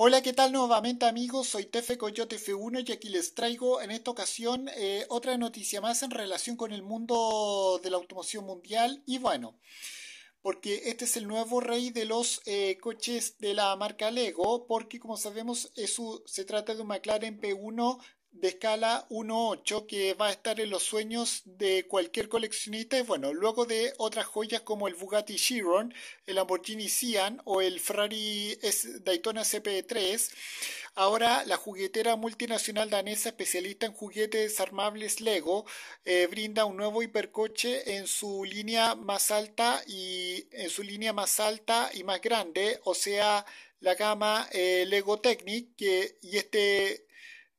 Hola, ¿qué tal nuevamente amigos? Soy Tefe Coyote F1 y aquí les traigo en esta ocasión eh, otra noticia más en relación con el mundo de la automoción mundial y bueno, porque este es el nuevo rey de los eh, coches de la marca Lego, porque como sabemos se trata de un McLaren P1 de escala 1.8 que va a estar en los sueños de cualquier coleccionista y bueno, luego de otras joyas como el Bugatti Chiron, el Lamborghini Sian o el Ferrari Daytona CP3, ahora la juguetera multinacional danesa especialista en juguetes armables Lego eh, brinda un nuevo hipercoche en su línea más alta y en su línea más alta y más grande, o sea, la gama eh, Lego Technic que, y este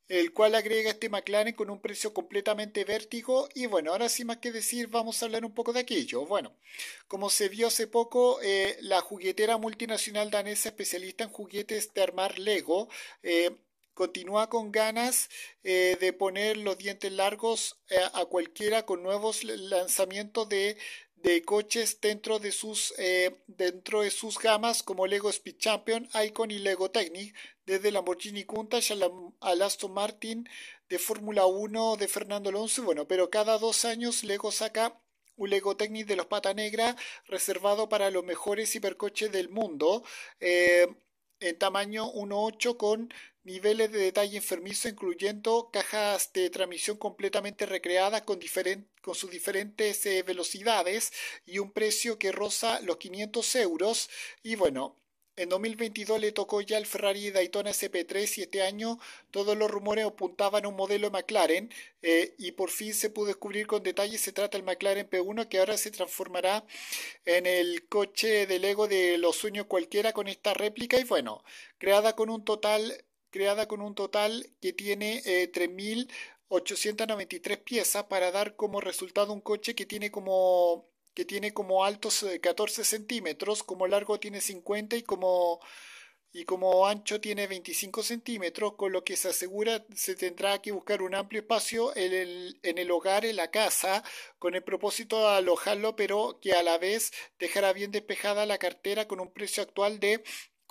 el cual agrega este McLaren con un precio completamente vértigo. Y bueno, ahora sin más que decir, vamos a hablar un poco de aquello. Bueno, como se vio hace poco, eh, la juguetera multinacional danesa especialista en juguetes de armar Lego, eh, continúa con ganas eh, de poner los dientes largos a cualquiera con nuevos lanzamientos de de coches dentro de sus, eh, dentro de sus gamas como Lego Speed Champion, Icon y Lego Technic, desde Lamborghini Countach al, Aston Martin de Fórmula 1 de Fernando Alonso. Bueno, pero cada dos años Lego saca un Lego Technic de los Pata Negra reservado para los mejores hipercoches del mundo. Eh, en tamaño 1.8 con niveles de detalle enfermizo, incluyendo cajas de transmisión completamente recreadas con, sus diferentes eh, velocidades y un precio que roza los 500 euros. Y bueno, en 2022 le tocó ya el Ferrari Daytona SP3 y este año todos los rumores apuntaban a un modelo McLaren eh, y por fin se pudo descubrir con detalle, se trata el McLaren P1 que ahora se transformará en el coche del Lego de los sueños cualquiera con esta réplica y bueno, creada con un total creada con un total que tiene 3.893 eh, piezas para dar como resultado un coche que tiene como que tiene como altos 14 eh, centímetros, como largo tiene 50 y como y como ancho tiene 25 centímetros, con lo que se asegura se tendrá que buscar un amplio espacio en el, en el, hogar, en la casa, con el propósito de alojarlo, pero que a la vez dejará bien despejada la cartera con un precio actual de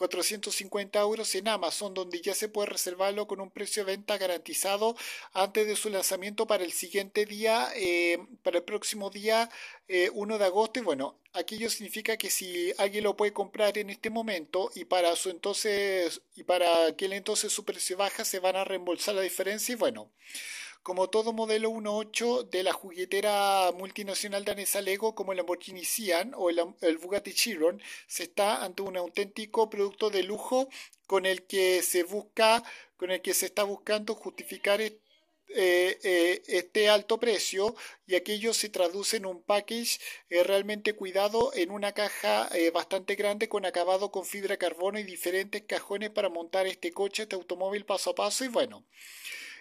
450 euros en Amazon, donde ya se puede reservarlo con un precio de venta garantizado antes de su lanzamiento para el siguiente día, eh, para el próximo día 1 eh, de agosto. Y bueno, aquello significa que si alguien lo puede comprar en este momento y para su entonces y para aquel entonces su precio baja, se van a reembolsar la diferencia. Y bueno como todo modelo 1.8 de la juguetera multinacional danesa Lego como el Lamborghini Sian o el, Bugatti Chiron, se está ante un auténtico producto de lujo con el que se busca, con el que se está buscando justificar eh, eh, este alto precio y aquello se traduce en un package eh, realmente cuidado en una caja bastante grande con acabado con fibra carbono y diferentes cajones para montar este coche, este automóvil paso a paso y bueno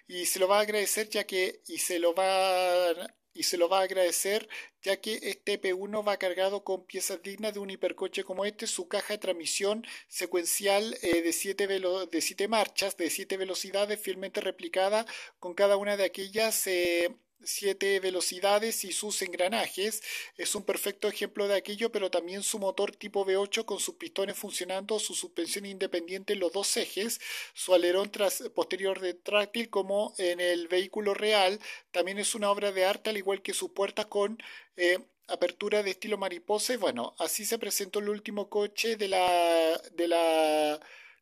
y se lo va a agradecer ya que y se lo va y se lo va a agradecer ya que este P1 va cargado con piezas dignas de un hipercoche como este, su caja de transmisión secuencial eh, de, siete de siete marchas, de siete velocidades, fielmente replicada con cada una de aquellas. Eh, siete velocidades y sus engranajes. Es un perfecto ejemplo de aquello, pero también su motor tipo V8 con sus pistones funcionando, su suspensión independiente en los dos ejes, su alerón tras, posterior retráctil como en el vehículo real. También es una obra de arte, al igual que su puerta con... Eh, apertura de estilo mariposa bueno, así se presentó el último coche de la de la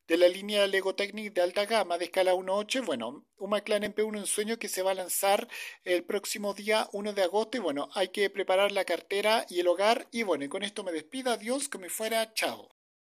de la línea Lego Technic de alta gama de escala 1.8. Bueno, un McLaren p 1 en sueño que se va a lanzar el próximo día 1 de agosto. Y bueno, hay que preparar la cartera y el hogar. Y bueno, y con esto me despido. Adiós, que me fuera. Chao.